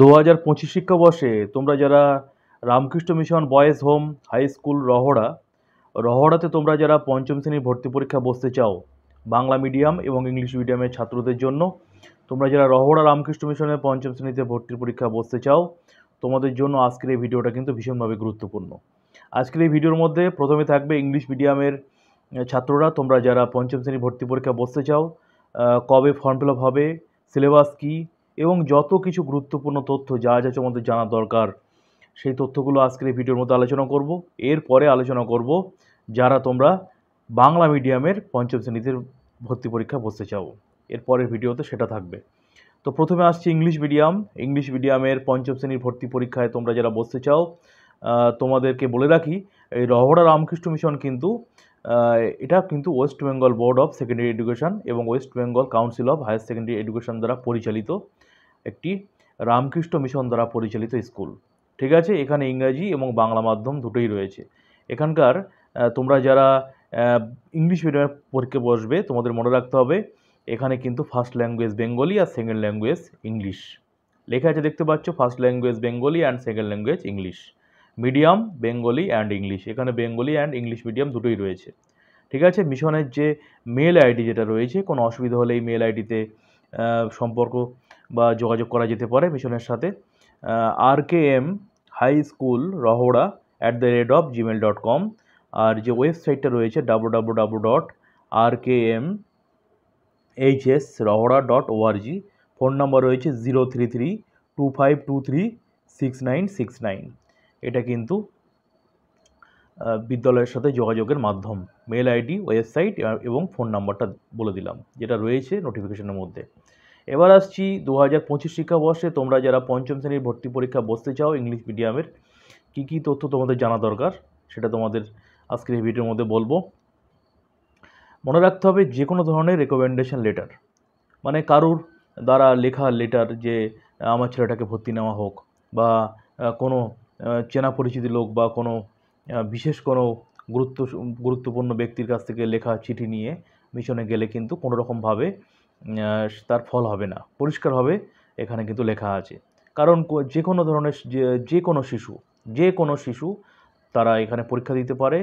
দু হাজার পঁচিশ শিক্ষাবর্ষে তোমরা যারা Ramakrishna mission boys home high school Rahara রহড়াতে তোমরা যারা পঞ্চম শ্রেণীর ভর্তি পরীক্ষা বসতে চাও বাংলা মিডিয়াম এবং ইংলিশ মিডিয়ামের ছাত্রদের জন্য তোমরা যারা রহড়া রামকৃষ্ণ মিশনের পঞ্চম শ্রেণীতে ভর্তির পরীক্ষা বসতে চাও তোমাদের জন্য আজকের এই ভিডিওটা কিন্তু ভীষণভাবে গুরুত্বপূর্ণ আজকের এই ভিডিওর মধ্যে প্রথমে থাকবে ইংলিশ মিডিয়ামের ছাত্ররা তোমরা যারা পঞ্চম শ্রেণী ভর্তি পরীক্ষা বসতে চাও কবে ফর্ম ফিল হবে সিলেবাস কী এবং যত কিছু গুরুত্বপূর্ণ তথ্য যা যা তোমাদের জানা দরকার সেই তথ্যগুলো আজকের এই ভিডিওর মধ্যে আলোচনা করব এরপরে আলোচনা করব যারা তোমরা বাংলা মিডিয়ামের পঞ্চম শ্রেণীতে ভর্তি পরীক্ষা বসতে চাও এরপরের ভিডিওতে সেটা থাকবে তো প্রথমে আসছে ইংলিশ মিডিয়াম ইংলিশ মিডিয়ামের পঞ্চম শ্রেণীর ভর্তি পরীক্ষায় তোমরা যারা বসতে চাও তোমাদেরকে বলে রাখি এই রহড়া রামকৃষ্ণ মিশন কিন্তু এটা কিন্তু West Bengal board of secondary education এবং West Bengal council of higher secondary education দ্বারা পরিচালিত একটি রামকৃষ্ণ মিশন দ্বারা পরিচালিত স্কুল ঠিক আছে এখানে ইংরাজি এবং বাংলা মাধ্যম দুটোই রয়েছে এখানকার তোমরা যারা ইংলিশ মিডিয়ামে পরীক্ষা বসবে তোমাদের মনে রাখতে হবে এখানে কিন্তু ফার্স্ট ল্যাঙ্গুয়েজ বেঙ্গলি আর সেকেন্ড ল্যাঙ্গুয়েজ ইংলিশ লেখা আছে দেখতে পাচ্ছ first language Bengali and second language English medium Bengali and English এখানে বেঙ্গলি অ্যান্ড ইংলিশ মিডিয়াম দুটোই রয়েছে ঠিক আছে মিশনের যে মেল আইডি যেটা রয়েছে কোনো অসুবিধা হলে এই মেল আইডিতে সম্পর্ক বা যোগাযোগ করা যেতে পারে মিশনের সাথে আর K M high school Rahara at the rate of Gmail dot com আর যে ওয়েবসাইটটা রয়েছে W W W dot R K M H S Rahara dot org phone number রয়েছে zero three three two five two three six nine six nine এটা কিন্তু বিদ্যালয়ের সাথে যোগাযোগের মাধ্যম মেল আইডি ওয়েবসাইট এবং ফোন নাম্বারটা বলে দিলাম যেটা রয়েছে নোটিফিকেশনের মধ্যে এবার আসছি দু হাজার পঁচিশ শিক্ষাবর্ষে তোমরা যারা পঞ্চম শ্রেণীর ভর্তি পরীক্ষা বসতে চাও ইংলিশ মিডিয়ামের কী কী তথ্য তোমাদের জানা দরকার সেটা তোমাদের আজকের এই ভিডিওর মধ্যে বলবো মনে রাখতে হবে যে কোনো ধরনের রেকমেন্ডেশন লেটার মানে কারুর দ্বারা লেখা লেটার যে আমার ছেলেটাকে ভর্তি নেওয়া হোক বা কোনো চেনা পরিচিত লোক বা কোনো বিশেষ কোনো গুরুত্ব গুরুত্বপূর্ণ ব্যক্তির কাছ থেকে লেখা চিঠি নিয়ে মিশনে গেলে কিন্তু কোনোরকমভাবে তার ফল হবে না পরিষ্কারভাবে এখানে কিন্তু লেখা আছে কারণ যে কোনো ধরনের যে কোনো শিশু যে কোনো শিশু তারা এখানে পরীক্ষা দিতে পারে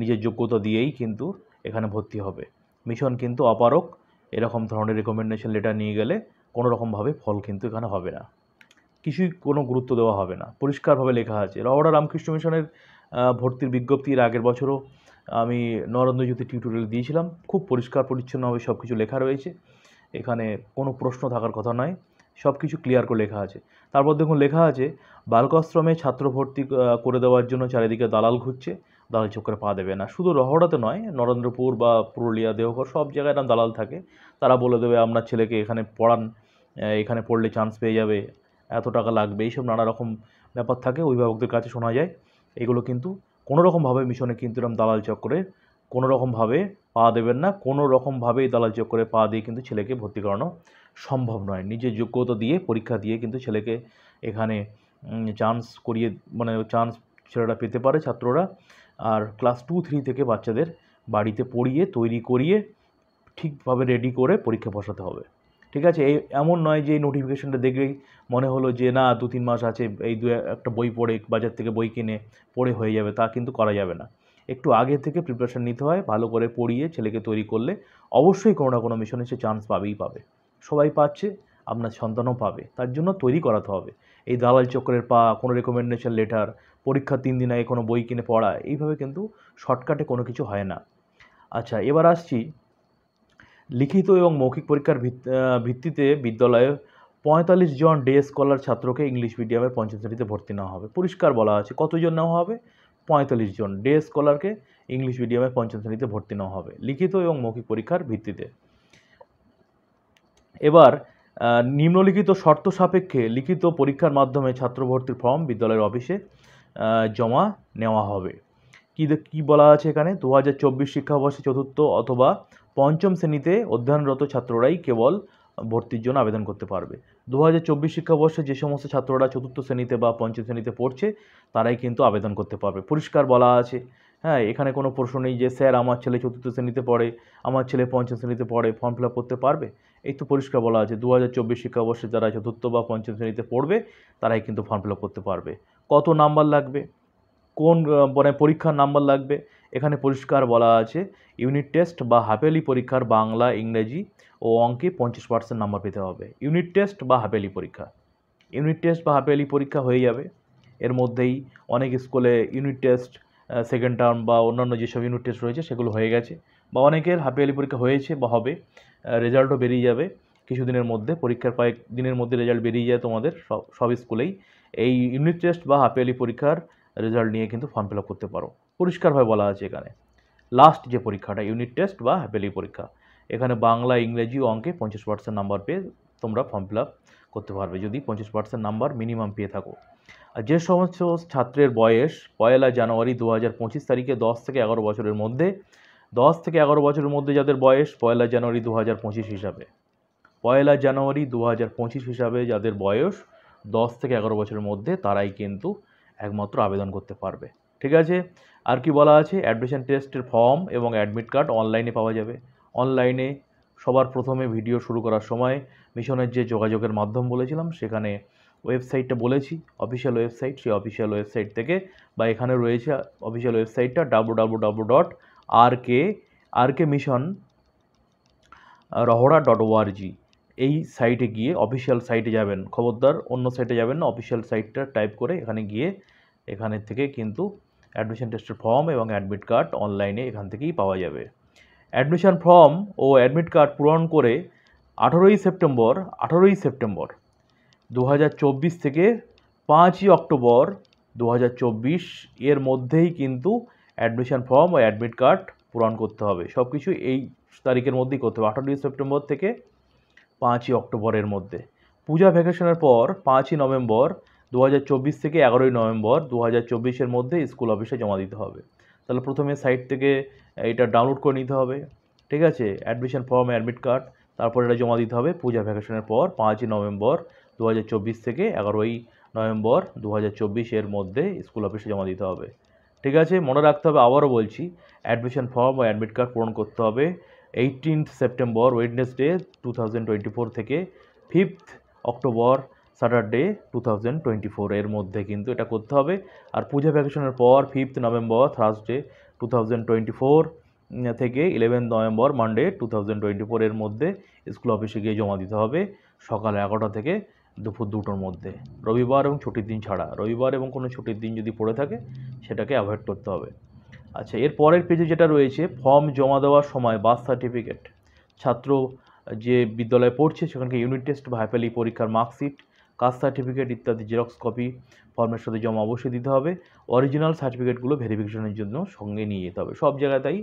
নিজের যোগ্যতা দিয়েই কিন্তু এখানে ভর্তি হবে মিশন কিন্তু অপারক এরকম ধরনের রেকমেন্ডেশন লেটার নিয়ে গেলে কোনো রকমভাবে ফল কিন্তু এখানে হবে না কিছুই কোনো গুরুত্ব দেওয়া হবে না পরিষ্কারভাবে লেখা আছে রওড়া রামকৃষ্ণ মিশনের ভর্তির বিজ্ঞপ্তির আগের বছরও আমি নরেন্দ্রজ্যোতি টিউটোরিয়াল দিয়েছিলাম খুব পরিষ্কার পরিচ্ছন্নভাবে সব কিছু লেখা রয়েছে এখানে কোনো প্রশ্ন থাকার কথা নয় সব কিছু ক্লিয়ার করে লেখা আছে তারপর দেখুন লেখা আছে বালকাশ্রমে ছাত্র ভর্তি করে দেওয়ার জন্য চারিদিকে দালাল ঘুরছে দালাল চক্করে পা দেবে না শুধু রহড়াতে নয় নরেন্দ্রপুর বা পুরুলিয়া দেহঘর সব জায়গায় এরকম দালাল থাকে তারা বলে দেবে আপনার ছেলেকে এখানে পড়ান এখানে পড়লে চান্স পেয়ে যাবে এত টাকা লাগবে এইসব নানা রকম ব্যাপার থাকে অভিভাবকদের কাছে শোনা যায় এগুলো কিন্তু কোনোরকমভাবে মিশনে কিন্তু এরকম দালাল চক্রের কোনো রকমভাবে পা দেবেন না কোনো রকমভাবে দালাল চক্করে পা দিয়ে কিন্তু ছেলেকে ভর্তি করানো সম্ভব নয় নিজের যোগ্যতা দিয়ে পরীক্ষা দিয়ে কিন্তু ছেলেকে এখানে চান্স করিয়ে মানে চান্স ছেলেরা পেতে পারে ছাত্ররা আর ক্লাস টু থ্রি থেকে বাচ্চাদের বাড়িতে পড়িয়ে তৈরি করিয়ে ঠিকভাবে রেডি করে পরীক্ষা বসাতে হবে ঠিক আছে এই এমন নয় যে এই নোটিফিকেশানটা দেখলেই মনে হলো যে না দু তিন মাস আছে এই দু একটা বই পড়ে বাজার থেকে বই কিনে পড়ে হয়ে যাবে তা কিন্তু করা যাবে না একটু আগে থেকে প্রিপারেশান নিতে হয় ভালো করে পড়িয়ে ছেলেকে তৈরি করলে অবশ্যই কোনো না কোনো মিশনে সে চান্স পাবেই পাবে সবাই পাচ্ছে আপনার সন্তানও পাবে তার জন্য তৈরি করাতে হবে এই দালাল চক্রের পা কোনো রেকমেন্ডেশন লেটার পরীক্ষা তিন দিন আগে কোনো বই কিনে পড়া এইভাবে কিন্তু শর্টকাটে কোনো কিছু হয় না আচ্ছা এবার আসছি লিখিত এবং মৌখিক পরীক্ষার ভিত্তিতে বিদ্যালয়ে পঁয়তাল্লিশ জন ডে স্কলার ছাত্রকে ইংলিশ মিডিয়ামের পঞ্চম শ্রেণীতে ভর্তি নেওয়া হবে পরিষ্কার বলা আছে কতজন নেওয়া হবে পঁয়তাল্লিশ জন ডে স্কলারকে ইংলিশ মিডিয়ামে পঞ্চম শ্রেণীতে ভর্তি নেওয়া হবে লিখিত এবং মৌখিক পরীক্ষার ভিত্তিতে এবার নিম্নলিখিত শর্ত সাপেক্ষে লিখিত পরীক্ষার মাধ্যমে ছাত্র ভর্তির ফর্ম বিদ্যালয়ের অফিসে জমা নেওয়া হবে কী কী বলা আছে এখানে দু হাজার চব্বিশ শিক্ষাবর্ষে চতুর্থ অথবা পঞ্চম শ্রেণীতে অধ্যয়নরত ছাত্ররাই কেবল ভর্তির জন্য আবেদন করতে পারবে দু হাজার চব্বিশ শিক্ষাবর্ষে যে সমস্ত ছাত্ররা চতুর্থ শ্রেণীতে বা পঞ্চম শ্রেণীতে পড়ছে তারাই কিন্তু আবেদন করতে পারবে পরিষ্কার বলা আছে হ্যাঁ এখানে কোনো প্রশ্ন নেই যে স্যার আমার ছেলে চতুর্থ শ্রেণীতে পড়ে আমার ছেলে পঞ্চম শ্রেণীতে পড়ে ফর্ম ফিল করতে পারবে এই তো পরিষ্কার বলা আছে দু হাজার চব্বিশ শিক্ষাবর্ষে যারা চতুর্থ বা পঞ্চম শ্রেণীতে পড়বে তারাই কিন্তু ফর্ম ফিল করতে পারবে কত নাম্বার লাগবে কোন মানে পরীক্ষার নাম্বার লাগবে এখানে পরিষ্কার বলা আছে ইউনিট টেস্ট বা হাফেলি পরীক্ষার বাংলা ইংরেজি ও অঙ্কে পঞ্চাশ পার্সেন্ট নাম্বার পেতে হবে ইউনিট টেস্ট বা হাফেলি পরীক্ষা ইউনিট টেস্ট বা হাফেলি পরীক্ষা হয়ে যাবে এর মধ্যেই অনেক স্কুলে ইউনিট টেস্ট সেকেন্ড টার্ম বা অন্যান্য যেসব ইউনিট টেস্ট রয়েছে সেগুলো হয়ে গেছে বা অনেকের হাফেলি পরীক্ষা হয়েছে বা হবে রেজাল্টও বেরিয়ে যাবে কিছুদিনের মধ্যে পরীক্ষার কয়েক দিনের মধ্যে রেজাল্ট বেরিয়ে যায় তোমাদের সব সব স্কুলেই এই ইউনিট টেস্ট বা হাফেলি পরীক্ষার রেজাল্ট নিয়ে কিন্তু ফর্ম ফিল আপ করতে পারো পরিষ্কারভাবে বলা আছে এখানে লাস্ট যে পরীক্ষাটা ইউনিট টেস্ট বা হ্যাপেলি পরীক্ষা এখানে বাংলা ইংরেজি অঙ্কে পঞ্চাশ পার্সেন্ট নাম্বার পেয়ে তোমরা ফর্ম ফিল আপ করতে পারবে যদি পঞ্চাশ পার্সেন্ট নাম্বার মিনিমাম পেয়ে থাকো আর যে সমস্ত ছাত্রের বয়স পয়লা জানুয়ারি দু হাজার পঁচিশ তারিখে দশ থেকে এগারো বছরের মধ্যে দশ থেকে এগারো বছরের মধ্যে যাদের বয়স পয়লা জানুয়ারি দু হাজার পঁচিশ হিসাবে পয়লা জানুয়ারি দু হাজার পঁচিশ হিসাবে যাদের বয়স দশ থেকে এগারো বছরের মধ্যে তারাই কিন্তু একমাত্র আবেদন করতে পারবে ঠিক আছে আর কি বলা আছে অ্যাডমিশন টেস্টের ফর্ম এবং অ্যাডমিট কার্ড অনলাইনে পাওয়া যাবে অনলাইনে সবার প্রথমে ভিডিও শুরু করার সময় মিশনের যে যোগাযোগের মাধ্যম বলেছিলাম সেখানে ওয়েবসাইটটা বলেছি অফিসিয়াল ওয়েবসাইট সেই অফিসিয়াল ওয়েবসাইট থেকে বা এখানে রয়েছে অফিসিয়াল ওয়েবসাইটটা W W W dot R K R K mission Rahara dot O R G এই সাইটে গিয়ে অফিসিয়াল সাইটে যাবেন খবরদার অন্য সাইটে যাবেন না অফিসিয়াল সাইটটা টাইপ করে এখানে গিয়ে এখানে থেকে কিন্তু অ্যাডমিশান টেস্টের ফর্ম এবং অ্যাডমিট কার্ড অনলাইনে এখান থেকেই পাওয়া যাবে অ্যাডমিশান ফর্ম ও অ্যাডমিট কার্ড পূরণ করে আঠেরোই সেপ্টেম্বর আঠেরোই সেপ্টেম্বর দু থেকে পাঁচই অক্টোবর দু এর মধ্যেই কিন্তু অ্যাডমিশন ফর্ম ও অ্যাডমিট কার্ড পূরণ করতে হবে সব কিছু এই তারিখের মধ্যেই করতে হবে আঠেরোই সেপ্টেম্বর থেকে পাঁচই অক্টোবরের মধ্যে পূজা ভ্যাকেশনের পর পাঁচই নভেম্বর দু থেকে এগারোই নভেম্বর দু হাজার মধ্যে স্কুল অফিসে জমা দিতে হবে তাহলে প্রথমে সাইট থেকে এটা ডাউনলোড করে নিতে হবে ঠিক আছে অ্যাডমিশন ফর্ম অ্যাডমিট কার্ড তারপর এটা জমা দিতে হবে পূজা ভ্যাকেশনের পর পাঁচই নভেম্বর দু থেকে এগারোই নভেম্বর দু এর মধ্যে স্কুল অফিসে জমা দিতে হবে ঠিক আছে মনে রাখতে হবে আবারও বলছি অ্যাডমিশন ফর্ম ও অ্যাডমিট কার্ড পূরণ করতে হবে eighteenth September Wednesday two thousand twenty four থেকে fifth October Saturday two thousand twenty four এর মধ্যে কিন্তু এটা করতে হবে আর পূজা ভ্যাকেশনের পর fifth November Thursday two thousand twenty four থেকে eleventh November Monday two thousand twenty four এর মধ্যে স্কুল অফিসে গিয়ে জমা দিতে হবে সকাল এগারোটা থেকে দুপুর দুটোর মধ্যে রবিবার এবং ছুটির দিন ছাড়া রবিবার এবং কোনো ছুটির দিন যদি পড়ে থাকে সেটাকে অ্যাভয়েড করতে হবে আচ্ছা এর পরের পেজে যেটা রয়েছে ফর্ম জমা দেওয়ার সময় বার্থ সার্টিফিকেট ছাত্র যে বিদ্যালয়ে পড়ছে সেখানকে ইউনিট টেস্ট ভাইপালি পরীক্ষার মার্কশিট কাস্ট সার্টিফিকেট ইত্যাদি জেরক্স কপি ফর্মের সাথে জমা অবশ্যই দিতে হবে অরিজিনাল সার্টিফিকেটগুলো ভেরিফিকেশনের জন্য সঙ্গে নিয়ে যেতে হবে সব জায়গায় তাই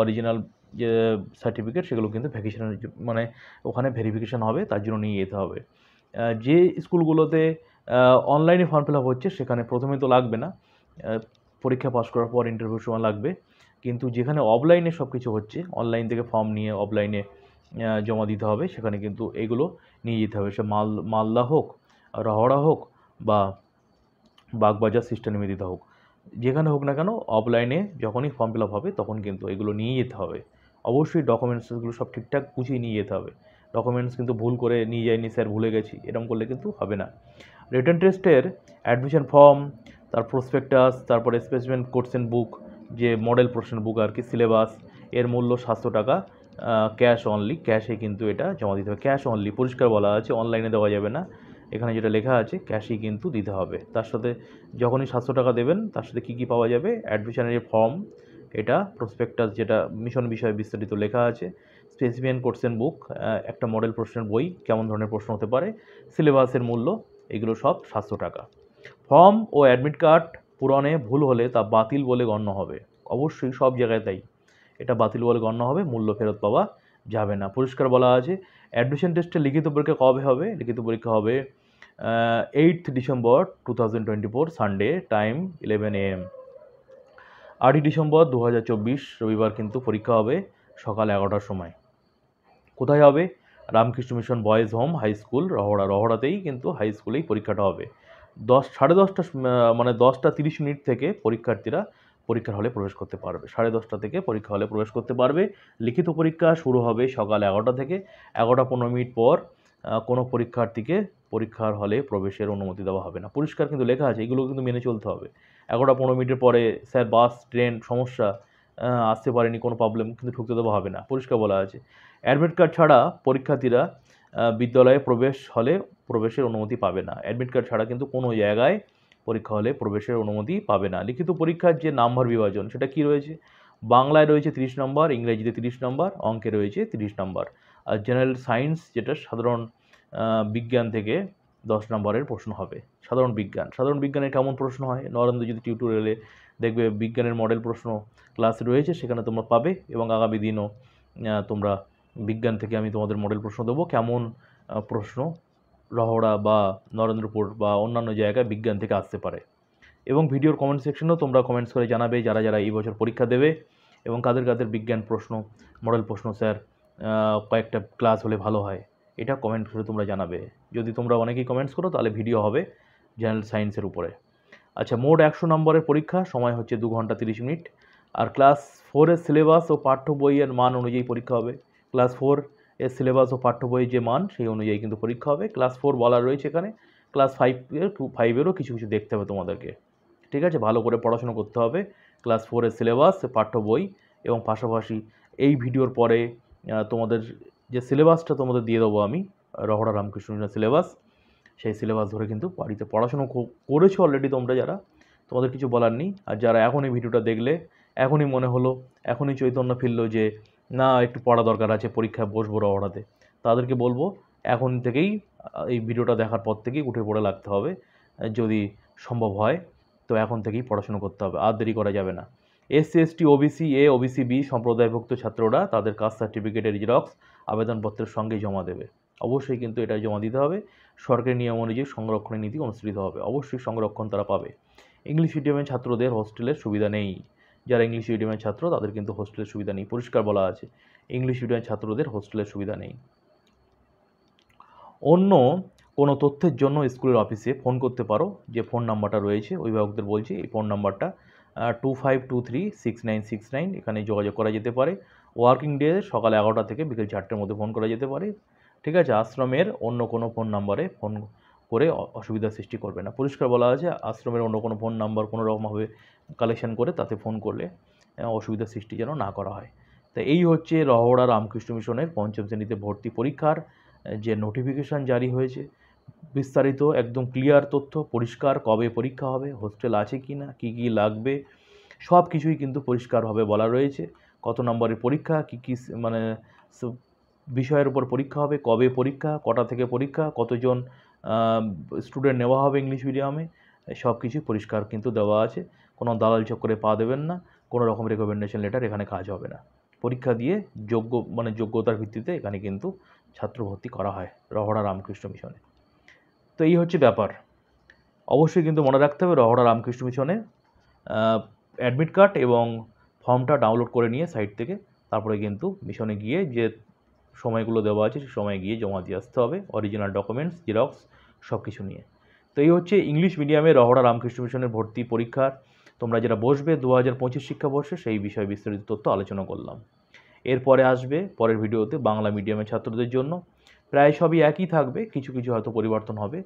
অরিজিনাল যে সার্টিফিকেট সেগুলো কিন্তু ভ্যাকেশনের মানে ওখানে ভেরিফিকেশন হবে তার জন্য নিয়ে যেতে হবে যে স্কুলগুলোতে অনলাইনে ফর্ম ফিল আপ হচ্ছে সেখানে প্রথমে তো লাগবে না পরীক্ষা পাস করার পর ইন্টারভিউ সময় লাগবে কিন্তু যেখানে অফলাইনে সব কিছু হচ্ছে অনলাইন থেকে ফর্ম নিয়ে অফলাইনে জমা দিতে হবে সেখানে কিন্তু এগুলো নিয়ে যেতে হবে সে মাল মালদা হোক রহড়া হোক বা বাগবাজার সিস্টেম দিতে হোক যেখানে হোক না কেন অফলাইনে যখনই ফর্ম ফিল হবে তখন কিন্তু এগুলো নিয়ে যেতে হবে অবশ্যই ডকুমেন্টসগুলো সব ঠিকঠাক গুছিয়ে নিয়ে যেতে হবে ডকুমেন্টস কিন্তু ভুল করে নিয়ে যায়নি স্যার ভুলে গেছি এরকম করলে কিন্তু হবে না রিটার্ন টেস্টের অ্যাডমিশন ফর্ম তার প্রসপেক্টাস তারপরে স্পেসিমেন্ট কোর্সেন বুক যে মডেল প্রশ্ন বুক আর কি সিলেবাস এর মূল্য সাতশো টাকা ক্যাশ অনলি ক্যাশে কিন্তু এটা জমা দিতে হবে ক্যাশ অনলি পরিষ্কার বলা আছে অনলাইনে দেওয়া যাবে না এখানে যেটা লেখা আছে ক্যাশই কিন্তু দিতে হবে তার সাথে যখনই সাতশো টাকা দেবেন তার সাথে কী কী পাওয়া যাবে অ্যাডমিশনের যে ফর্ম এটা প্রসপেক্টাস যেটা মিশন বিষয়ে বিস্তারিত লেখা আছে স্পেসিফিয়ান কোর্সেন বুক একটা মডেল প্রশ্নের বই কেমন ধরনের প্রশ্ন হতে পারে সিলেবাসের মূল্য এগুলো সব সাতশো টাকা ফর্ম ও অ্যাডমিট কার্ড পূরণে ভুল হলে তা বাতিল বলে গণ্য হবে অবশ্যই সব জায়গায় তাই এটা বাতিল বলে গণ্য হবে মূল্য ফেরত পাওয়া যাবে না পরিষ্কার বলা আছে অ্যাডমিশন টেস্টে লিখিত পরীক্ষা কবে হবে লিখিত পরীক্ষা হবে eight December two thousand twenty four Sunday time eleven A M আটই ডিসেম্বর দু হাজার চব্বিশ রবিবার কিন্তু পরীক্ষা হবে সকাল এগারোটার সময় কোথায় হবে Ramakrishna mission boys home high school Rahara রহড়াতেই কিন্তু হাই স্কুলেই পরীক্ষাটা হবে দশ সাড়ে দশটা মানে দশটা তিরিশ মিনিট থেকে পরীক্ষার্থীরা পরীক্ষার হলে প্রবেশ করতে পারবে সাড়ে দশটা থেকে পরীক্ষা হলে প্রবেশ করতে পারবে লিখিত পরীক্ষা শুরু হবে সকাল এগারোটা থেকে এগারোটা পনেরো মিনিট পর কোনো পরীক্ষার্থীকে পরীক্ষার হলে প্রবেশের অনুমতি দেওয়া হবে না পরিষ্কার কিন্তু লেখা আছে এগুলো কিন্তু মেনে চলতে হবে এগারোটা পনেরো মিনিটের পরে স্যার বাস ট্রেন সমস্যা আসতে পারেনি কোনো প্রবলেম কিন্তু ঢুকতে দেওয়া হবে না পরিষ্কার বলা আছে অ্যাডমিট কার্ড ছাড়া পরীক্ষার্থীরা বিদ্যালয়ে প্রবেশ হলে প্রবেশের অনুমতি পাবে না অ্যাডমিট কার্ড ছাড়া কিন্তু কোনো জায়গায় পরীক্ষা হলে প্রবেশের অনুমতি পাবে না লিখিত পরীক্ষার যে নাম্বার বিভাজন সেটা কি রয়েছে বাংলায় রয়েছে তিরিশ নম্বর ইংরেজিতে তিরিশ নম্বর অঙ্কে রয়েছে তিরিশ নম্বর আর জেনারেল সায়েন্স যেটা সাধারণ বিজ্ঞান থেকে দশ নম্বরের প্রশ্ন হবে সাধারণ বিজ্ঞান সাধারণ বিজ্ঞানে কেমন প্রশ্ন হয় নরেন্দ্র যদি টিউটোরিয়ালে দেখবে বিজ্ঞানের মডেল প্রশ্ন ক্লাস রয়েছে সেখানে তোমরা পাবে এবং আগামী দিনও তোমরা বিজ্ঞান থেকে আমি তোমাদের মডেল প্রশ্ন দেবো কেমন প্রশ্ন রহড়া বা নরেন্দ্রপুর বা অন্যান্য জায়গায় বিজ্ঞান থেকে আসতে পারে এবং ভিডিওর কমেন্ট সেকশনেও তোমরা কমেন্টস করে জানাবে যারা যারা এই বছর পরীক্ষা দেবে এবং কাদের কাদের বিজ্ঞান প্রশ্ন মডেল প্রশ্ন স্যার কয়েকটা ক্লাস হলে ভালো হয় এটা কমেন্ট করে তোমরা জানাবে যদি তোমরা অনেকেই কমেন্টস করো তাহলে ভিডিও হবে জেনারেল সায়েন্সের উপরে আচ্ছা মোট একশো নম্বরের পরীক্ষা সময় হচ্ছে দু ঘন্টা তিরিশ মিনিট আর ক্লাস ফোরের সিলেবাস ও পাঠ্য বইয়ের মান অনুযায়ী পরীক্ষা হবে ক্লাস ফোর এর সিলেবাস ও পাঠ্য বইয়ের যে মান সেই অনুযায়ী কিন্তু পরীক্ষা হবে ক্লাস ফোর বলা রয়েছে এখানে ক্লাস ফাইভের টু ফাইভেরও কিছু কিছু দেখতে হবে তোমাদেরকে ঠিক আছে ভালো করে পড়াশোনা করতে হবে ক্লাস ফোরের সিলেবাস পাঠ্য বই এবং পাশাপাশি এই ভিডিওর পরে তোমাদের যে সিলেবাসটা তোমাদের দিয়ে দেবো আমি রহড়া রামকৃষ্ণ সিলেবাস সেই সিলেবাস ধরে কিন্তু বাড়িতে পড়াশুনো করেছো অলরেডি তোমরা যারা তোমাদের কিছু বলার নেই আর যারা এখনই ভিডিওটা দেখলে এখনই মনে হলো এখনই চৈতন্য ফিরল যে না একটু পড়া দরকার আছে পরীক্ষায় বসবো র তাদেরকে বলবো এখন থেকেই এই ভিডিওটা দেখার পর থেকেই উঠে পড়ে লাগতে হবে যদি সম্ভব হয় তো এখন থেকেই পড়াশুনো করতে হবে আর দেরি করা যাবে না SC ST OBC A OBC B সম্প্রদায়ভুক্ত ছাত্ররা তাদের কাস্ট সার্টিফিকেটের জেরক্স আবেদনপত্রের সঙ্গে জমা দেবে অবশ্যই কিন্তু এটা জমা দিতে হবে সরকারি নিয়ম অনুযায়ী সংরক্ষণের নীতি অনুসৃত হবে অবশ্যই সংরক্ষণ তারা পাবে ইংলিশ মিডিয়ামের ছাত্রদের হোস্টেলের সুবিধা নেই যারা ইংলিশ মিডিয়ামের ছাত্র তাদের কিন্তু হোস্টেলের সুবিধা নেই পরিষ্কার বলা আছে ইংলিশ মিডিয়ামের ছাত্রদের হোস্টেলের সুবিধা নেই অন্য কোনো তথ্যের জন্য স্কুলের অফিসে ফোন করতে পারো যে ফোন নাম্বারটা রয়েছে অভিভাবকদের বলছি এই ফোন নাম্বারটা two five two three six nine six nine এখানে যোগাযোগ করা যেতে পারে ওয়ার্কিং ডে সকাল এগারোটা থেকে বিকেল চারটের মধ্যে ফোন করা যেতে পারে ঠিক আছে আশ্রমের অন্য কোনো ফোন নাম্বারে ফোন করে অসুবিধা সৃষ্টি করবে না পরিষ্কার বলা আছে আশ্রমের অন্য কোনো ফোন নাম্বার কোনো রকমভাবে কালেকশন করে তাতে ফোন করলে অসুবিধা সৃষ্টি যেন না করা হয় তো এই হচ্ছে রহড়া রামকৃষ্ণ মিশনের পঞ্চম শ্রেণীতে ভর্তি পরীক্ষার যে নোটিফিকেশান জারি হয়েছে বিস্তারিত একদম ক্লিয়ার তথ্য পরিষ্কার কবে পরীক্ষা হবে হোস্টেল আছে কি না কী কী লাগবে সব কিছুই কিন্তু পরিষ্কারভাবে বলা রয়েছে কত নম্বরের পরীক্ষা কী কী মানে বিষয়ের উপর পরীক্ষা হবে কবে পরীক্ষা কটা থেকে পরীক্ষা কতজন স্টুডেন্ট নেওয়া হবে ইংলিশ মিডিয়ামে সব কিছু পরিষ্কার কিন্তু দেওয়া আছে কোনো দালাল চক্করে পা দেবেন না কোনো রকম রেকমেন্ডেশন লেটার এখানে কাজ হবে না পরীক্ষা দিয়ে যোগ্য মানে যোগ্যতার ভিত্তিতে এখানে কিন্তু ছাত্র ভর্তি করা হয় রহড়া রামকৃষ্ণ মিশনে তো এই হচ্ছে ব্যাপার অবশ্যই কিন্তু মনে রাখতে হবে রহড়া রামকৃষ্ণ মিশনে অ্যাডমিট কার্ড এবং ফর্মটা ডাউনলোড করে নিয়ে সাইট থেকে তারপরে কিন্তু মিশনে গিয়ে যে সময়গুলো দেওয়া আছে সেই সময় গিয়ে জমা দিয়ে আসতে হবে অরিজিনাল ডকুমেন্টস জেরক্স সব কিছু নিয়ে তো এই হচ্ছে ইংলিশ মিডিয়ামে রহড়া রামকৃষ্ণ মিশনের ভর্তি পরীক্ষার তোমরা যারা বসবে দু হাজার পঁচিশ শিক্ষাবর্ষে সেই বিষয়ে বিস্তারিত তথ্য আলোচনা করলাম এরপরে আসবে পরের ভিডিওতে বাংলা মিডিয়ামের ছাত্রদের জন্য প্রায় সবই একই থাকবে কিছু কিছু হয়তো পরিবর্তন হবে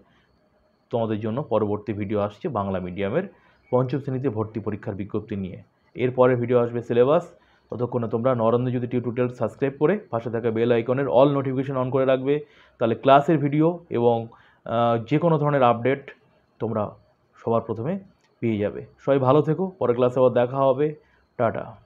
তোমাদের জন্য পরবর্তী ভিডিও আসছে বাংলা মিডিয়ামের পঞ্চম শ্রেণীতে ভর্তি পরীক্ষার বিজ্ঞপ্তি নিয়ে পরের ভিডিও আসবে সিলেবাস ততক্ষণে তোমরা নরেন্দ্র জ্যোতি টিউটোরিয়াল সাবস্ক্রাইব করে পাশে থাকা বেল আইকনের অল নোটিফিকেশন অন করে রাখবে তাহলে ক্লাসের ভিডিও এবং যে কোনো ধরনের আপডেট তোমরা সবার প্রথমে পেয়ে যাবে সবাই ভালো থেকো পরের ক্লাসে আবার দেখা হবে টাটা